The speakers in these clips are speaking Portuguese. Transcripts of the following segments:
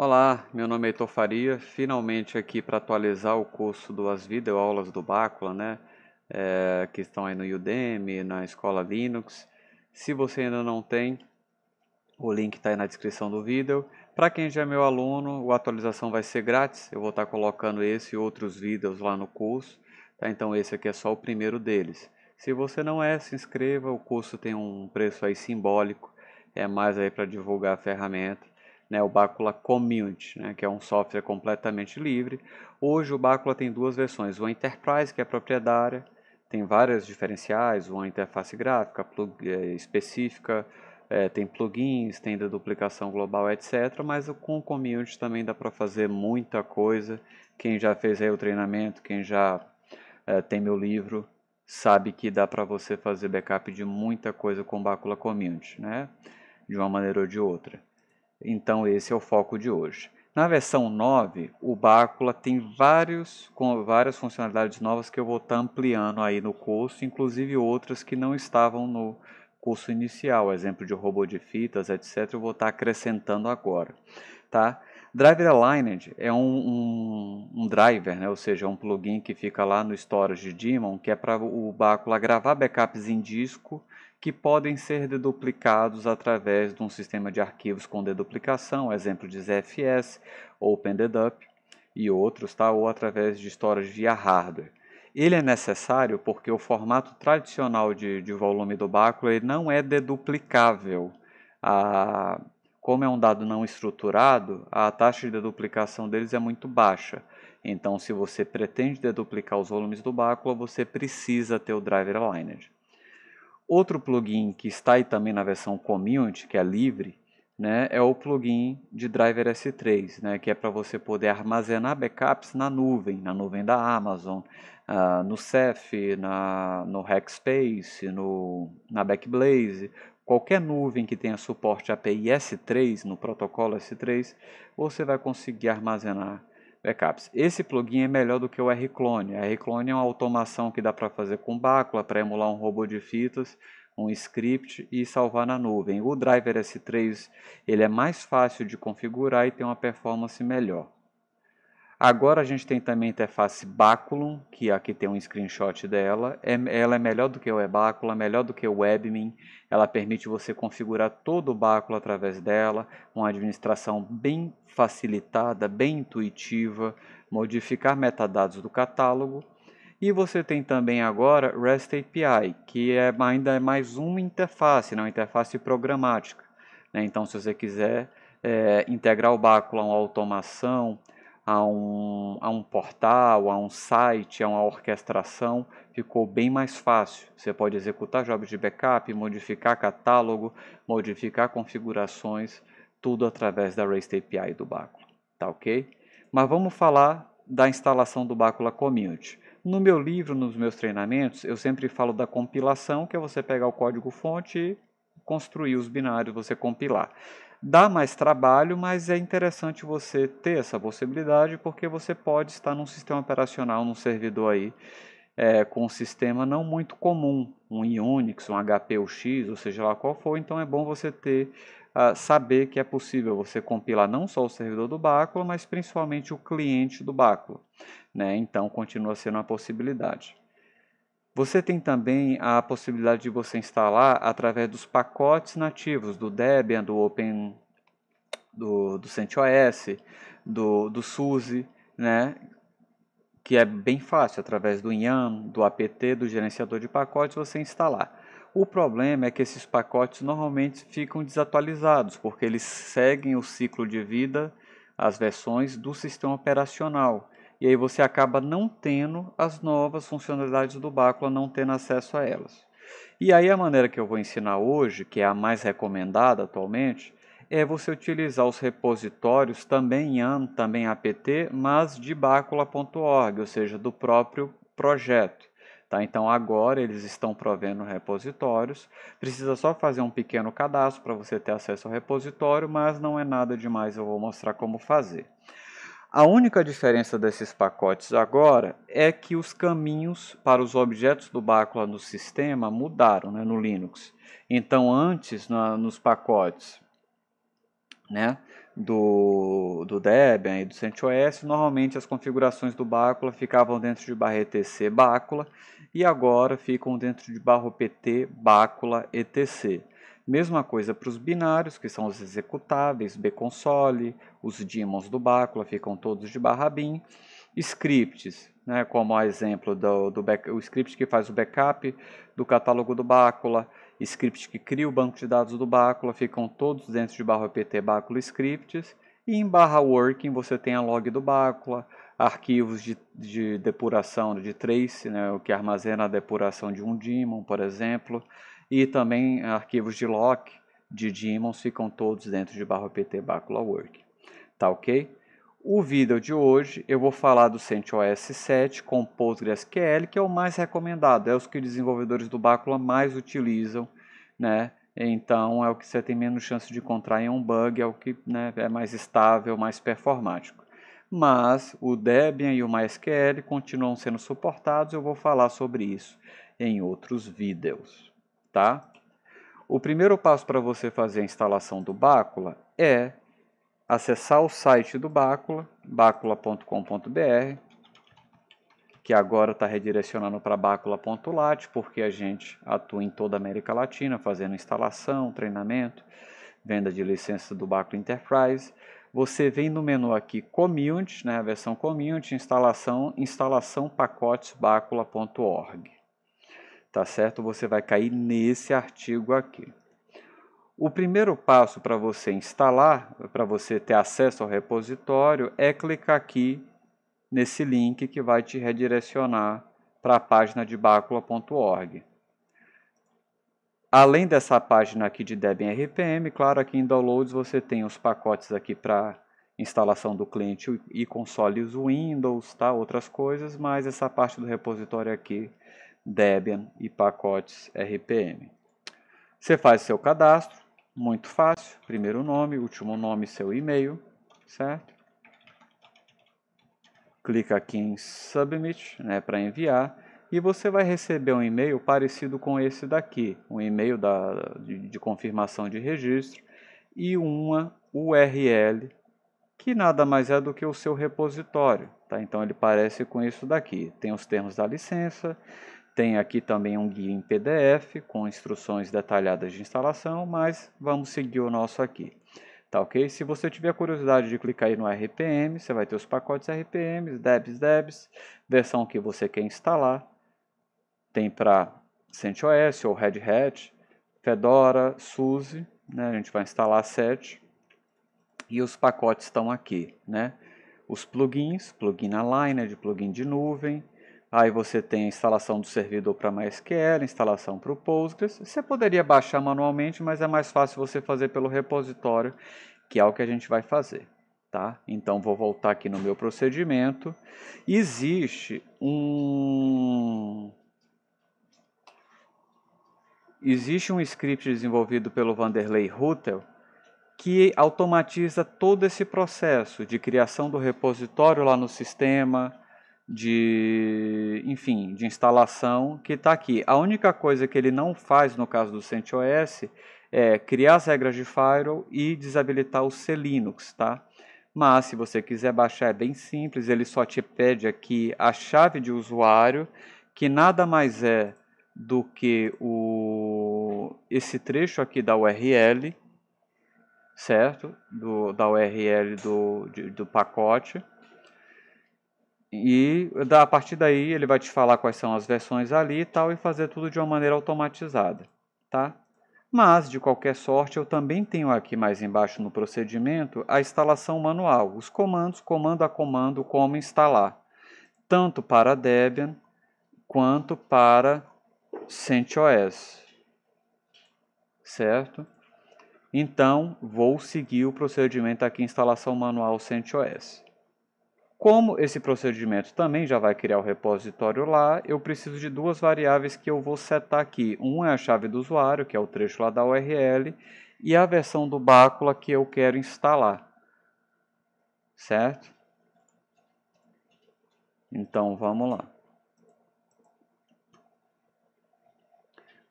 Olá, meu nome é Heitor Faria, finalmente aqui para atualizar o curso das videoaulas do Bácula, né? É, que estão aí no Udemy, na Escola Linux. Se você ainda não tem, o link está aí na descrição do vídeo. Para quem já é meu aluno, a atualização vai ser grátis. Eu vou estar tá colocando esse e outros vídeos lá no curso. Tá? Então esse aqui é só o primeiro deles. Se você não é, se inscreva. O curso tem um preço aí simbólico. É mais aí para divulgar a ferramenta né, o Bacula Community, né, que é um software completamente livre. Hoje o Bacula tem duas versões, o Enterprise, que é proprietária, tem várias diferenciais, uma interface gráfica plug, é, específica, é, tem plugins, tem da duplicação global, etc. Mas com o Community também dá para fazer muita coisa. Quem já fez aí o treinamento, quem já é, tem meu livro, sabe que dá para você fazer backup de muita coisa com o Bacula Community, né? de uma maneira ou de outra. Então esse é o foco de hoje. Na versão 9, o Bácula tem vários, com várias funcionalidades novas que eu vou estar tá ampliando aí no curso, inclusive outras que não estavam no curso inicial, exemplo de robô de fitas, etc. Eu vou estar tá acrescentando agora, tá? Driver Aligned é um, um, um, driver, né? ou seja, é um plugin que fica lá no storage de Demon, que é para o Bácula gravar backups em disco que podem ser deduplicados através de um sistema de arquivos com deduplicação, exemplo de ZFS, OpenDedup e outros, tá? ou através de storage via hardware. Ele é necessário porque o formato tradicional de, de volume do báculo ele não é deduplicável. A, como é um dado não estruturado, a taxa de deduplicação deles é muito baixa. Então, se você pretende deduplicar os volumes do báculo, você precisa ter o driver aligned. Outro plugin que está aí também na versão Community, que é livre, né, é o plugin de Driver S3, né, que é para você poder armazenar backups na nuvem, na nuvem da Amazon, uh, no Ceph, na, no Hackspace, no, na Backblaze, qualquer nuvem que tenha suporte API S3 no protocolo S3, você vai conseguir armazenar backups. Esse plugin é melhor do que o rclone. A rclone é uma automação que dá para fazer com bácula, para emular um robô de fitas, um script e salvar na nuvem. O driver S3 ele é mais fácil de configurar e tem uma performance melhor. Agora a gente tem também a interface Baculum, que aqui tem um screenshot dela. É, ela é melhor do que o eBacula, é melhor do que o Webmin. Ela permite você configurar todo o Bacula através dela. Uma administração bem facilitada, bem intuitiva. Modificar metadados do catálogo. E você tem também agora REST API, que é, ainda é mais uma interface, né? uma interface programática. Né? Então, se você quiser é, integrar o Bacula a uma automação a um, a um portal, a um site, a uma orquestração, ficou bem mais fácil. Você pode executar jobs de backup, modificar catálogo, modificar configurações, tudo através da REST API do Bacula, tá ok? Mas vamos falar da instalação do Bacula Community. No meu livro, nos meus treinamentos, eu sempre falo da compilação, que é você pegar o código fonte e construir os binários, você compilar. Dá mais trabalho, mas é interessante você ter essa possibilidade porque você pode estar num sistema operacional, num servidor aí, é, com um sistema não muito comum, um Unix, um HPUX, ou seja lá qual for, então é bom você ter uh, saber que é possível você compilar não só o servidor do Bacula, mas principalmente o cliente do Bacula. Né? Então continua sendo uma possibilidade. Você tem também a possibilidade de você instalar através dos pacotes nativos do Debian, do Open, do, do CentOS, do, do SUSE, né? que é bem fácil, através do YAM, do apt, do gerenciador de pacotes, você instalar. O problema é que esses pacotes normalmente ficam desatualizados, porque eles seguem o ciclo de vida, as versões do sistema operacional e aí você acaba não tendo as novas funcionalidades do Bácula, não tendo acesso a elas. E aí a maneira que eu vou ensinar hoje, que é a mais recomendada atualmente, é você utilizar os repositórios também YAML, também APT, mas de bácula.org, ou seja, do próprio projeto. Tá? Então agora eles estão provendo repositórios, precisa só fazer um pequeno cadastro para você ter acesso ao repositório, mas não é nada demais, eu vou mostrar como fazer. A única diferença desses pacotes agora é que os caminhos para os objetos do Bacula no sistema mudaram né, no Linux. Então, antes, na, nos pacotes né, do, do Debian e do CentOS, normalmente as configurações do Bacula ficavam dentro de barra etc Bacula e agora ficam dentro de barra pt Bacula etc. Mesma coisa para os binários, que são os executáveis, bconsole, os daemons do Bácula, ficam todos de barra bin. Scripts, né, como o exemplo do, do back, o script que faz o backup do catálogo do Bácula, script que cria o banco de dados do Bácula, ficam todos dentro de barra pt Bácula Scripts. E em barra working você tem a log do Bácula, arquivos de, de depuração de trace, né, o que armazena a depuração de um daemon, por exemplo, e também eh, arquivos de lock de daemons ficam todos dentro de barra pt work. Tá ok? O vídeo de hoje eu vou falar do CentOS 7 com PostgreSQL, que é o mais recomendado, é os que desenvolvedores do Bacula mais utilizam, né? Então é o que você tem menos chance de encontrar em um bug, é o que né, é mais estável, mais performático. Mas o Debian e o MySQL continuam sendo suportados, eu vou falar sobre isso em outros vídeos tá? O primeiro passo para você fazer a instalação do Bácula é acessar o site do Bácula, bácula.com.br, que agora está redirecionando para bácula.lat, porque a gente atua em toda a América Latina, fazendo instalação, treinamento, venda de licença do Bácula Enterprise. Você vem no menu aqui Community, né, a versão Community, instalação, instalação pacotes bácula.org tá certo? Você vai cair nesse artigo aqui. O primeiro passo para você instalar, para você ter acesso ao repositório, é clicar aqui nesse link que vai te redirecionar para a página de bacula.org. Além dessa página aqui de Debian RPM, claro, aqui em Downloads você tem os pacotes aqui para instalação do cliente e consoles Windows, tá? outras coisas, mas essa parte do repositório aqui Debian e pacotes RPM. Você faz seu cadastro, muito fácil, primeiro nome, último nome, seu e-mail, certo? Clica aqui em Submit né, para enviar e você vai receber um e-mail parecido com esse daqui, um e-mail da, de, de confirmação de registro e uma URL que nada mais é do que o seu repositório. Tá? Então ele parece com isso daqui. Tem os termos da licença, tem aqui também um guia em PDF com instruções detalhadas de instalação, mas vamos seguir o nosso aqui. Tá ok? Se você tiver curiosidade de clicar aí no RPM, você vai ter os pacotes RPM, Debs, Debs, versão que você quer instalar. Tem para CentOS ou Red Hat, Fedora, SUSE, né? a gente vai instalar 7. E os pacotes estão aqui, né? Os plugins, plugin Aligned, plugin de nuvem, Aí você tem a instalação do servidor para MySQL, instalação para o Postgres. Você poderia baixar manualmente, mas é mais fácil você fazer pelo repositório, que é o que a gente vai fazer. Tá? Então vou voltar aqui no meu procedimento. Existe um existe um script desenvolvido pelo Vanderlei Rutel que automatiza todo esse processo de criação do repositório lá no sistema, de, enfim, de instalação que está aqui. A única coisa que ele não faz no caso do CentOS é criar as regras de firewall e desabilitar o CLinux, tá? Mas se você quiser baixar é bem simples, ele só te pede aqui a chave de usuário, que nada mais é do que o esse trecho aqui da URL, certo? Do, da URL do, de, do pacote. E da, a partir daí ele vai te falar quais são as versões ali e tal e fazer tudo de uma maneira automatizada, tá? Mas, de qualquer sorte, eu também tenho aqui mais embaixo no procedimento a instalação manual, os comandos, comando a comando, como instalar, tanto para Debian quanto para CentOS, certo? Então, vou seguir o procedimento aqui, instalação manual CentOS. Como esse procedimento também já vai criar o repositório lá, eu preciso de duas variáveis que eu vou setar aqui. Uma é a chave do usuário, que é o trecho lá da URL, e a versão do Bácula que eu quero instalar. Certo? Então, vamos lá.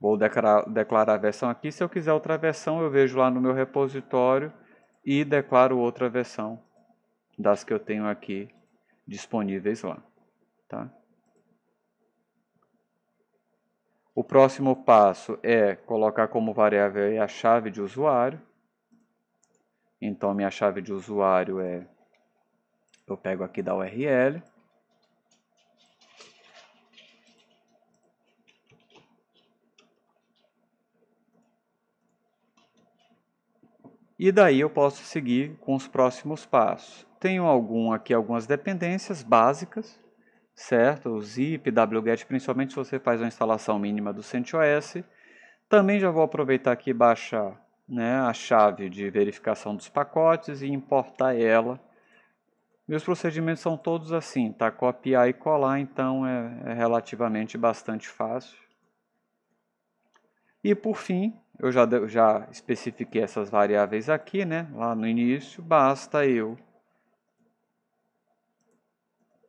Vou declarar, declarar a versão aqui. Se eu quiser outra versão, eu vejo lá no meu repositório e declaro outra versão das que eu tenho aqui disponíveis lá. Tá? O próximo passo é colocar como variável a chave de usuário. Então, minha chave de usuário é, eu pego aqui da URL, E daí eu posso seguir com os próximos passos. Tenho algum aqui algumas dependências básicas, certo? O zip, wget, principalmente se você faz uma instalação mínima do CentOS. Também já vou aproveitar aqui e baixar né, a chave de verificação dos pacotes e importar ela. Meus procedimentos são todos assim, tá? Copiar e colar, então é, é relativamente bastante fácil. E por fim, eu já, já especifiquei essas variáveis aqui, né? Lá no início, basta eu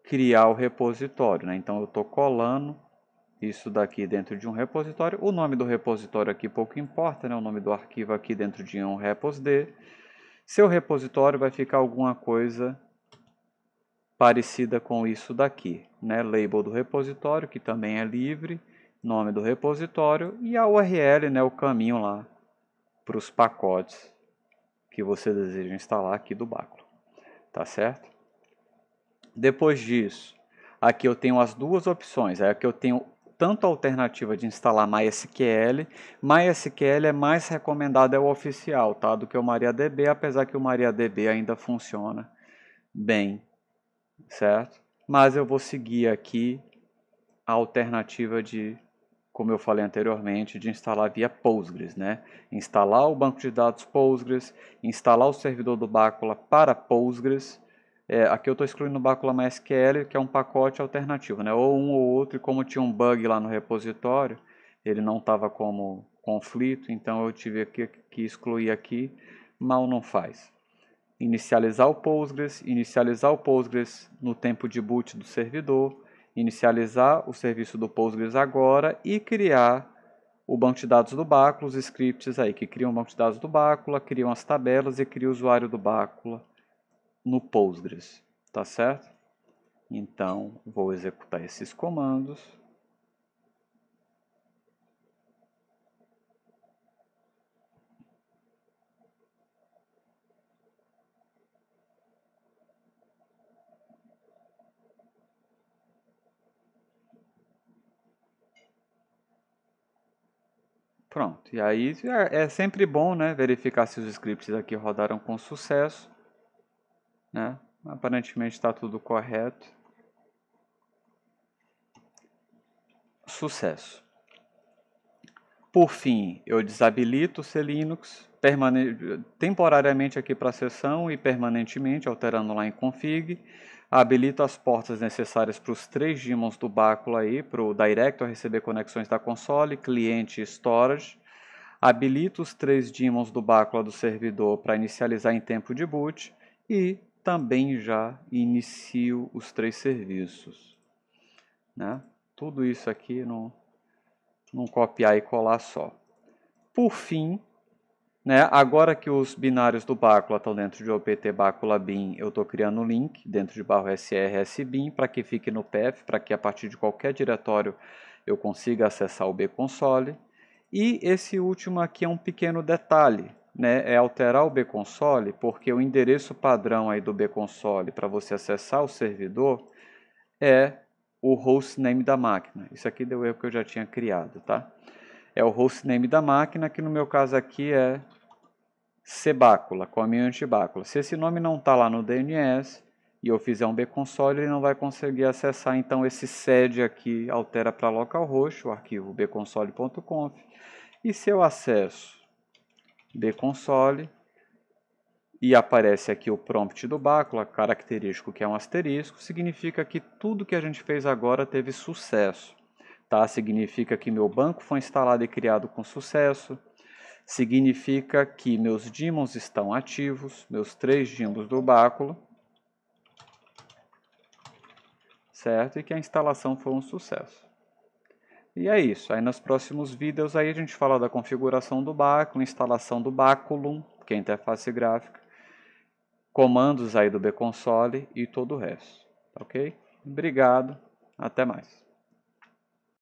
criar o repositório, né? Então eu estou colando isso daqui dentro de um repositório. O nome do repositório aqui pouco importa, né? O nome do arquivo aqui dentro de um reposd. Seu repositório vai ficar alguma coisa parecida com isso daqui, né? Label do repositório, que também é livre nome do repositório e a URL, né, o caminho lá para os pacotes que você deseja instalar aqui do Báculo. tá certo? Depois disso, aqui eu tenho as duas opções, é que eu tenho tanto a alternativa de instalar MySQL, MySQL é mais recomendado, é o oficial, tá, do que o MariaDB, apesar que o MariaDB ainda funciona bem, certo? Mas eu vou seguir aqui a alternativa de como eu falei anteriormente, de instalar via Postgres, né? Instalar o banco de dados Postgres, instalar o servidor do Bacula para Postgres. É, aqui eu estou excluindo o Bacula MySQL, que é um pacote alternativo, né? Ou um ou outro, e como tinha um bug lá no repositório, ele não estava como conflito, então eu tive que, que excluir aqui, mal não faz. Inicializar o Postgres, inicializar o Postgres no tempo de boot do servidor, inicializar o serviço do Postgres agora e criar o banco de dados do Bácula, os scripts aí que criam o banco de dados do Bácula, criam as tabelas e criam o usuário do Bácula no Postgres, tá certo? Então, vou executar esses comandos. Pronto. E aí é, é sempre bom, né, verificar se os scripts aqui rodaram com sucesso, né? Aparentemente está tudo correto. Sucesso. Por fim, eu desabilito o CLinux temporariamente aqui para a sessão e permanentemente, alterando lá em config. Habilito as portas necessárias para os três dimons do báculo aí, para o Director receber conexões da console, cliente e storage. Habilito os três dimons do báculo do servidor para inicializar em tempo de boot e também já inicio os três serviços. Né? Tudo isso aqui no não copiar e colar só. Por fim, né, agora que os binários do Bacula estão dentro de OPT Bacula BIM, eu estou criando um link dentro de barro para que fique no PF, para que a partir de qualquer diretório eu consiga acessar o B-Console. E esse último aqui é um pequeno detalhe, né, é alterar o bconsole, porque o endereço padrão aí do bconsole para você acessar o servidor é o hostname da máquina. Isso aqui deu erro que eu já tinha criado, tá? É o hostname da máquina, que no meu caso aqui é sebácula, com a minha antibácula. Se esse nome não está lá no DNS e eu fizer um bconsole, ele não vai conseguir acessar. Então esse sed aqui altera para localhost, o arquivo bconsole.conf. E se eu acesso bconsole, e aparece aqui o prompt do Bácula, característico que é um asterisco, significa que tudo que a gente fez agora teve sucesso. Tá? Significa que meu banco foi instalado e criado com sucesso. Significa que meus dimons estão ativos, meus três dimons do báculo Certo? E que a instalação foi um sucesso. E é isso. Aí nos próximos vídeos aí a gente fala da configuração do báculo, instalação do báculo que é a interface gráfica, comandos aí do bconsole e todo o resto, ok? Obrigado, até mais.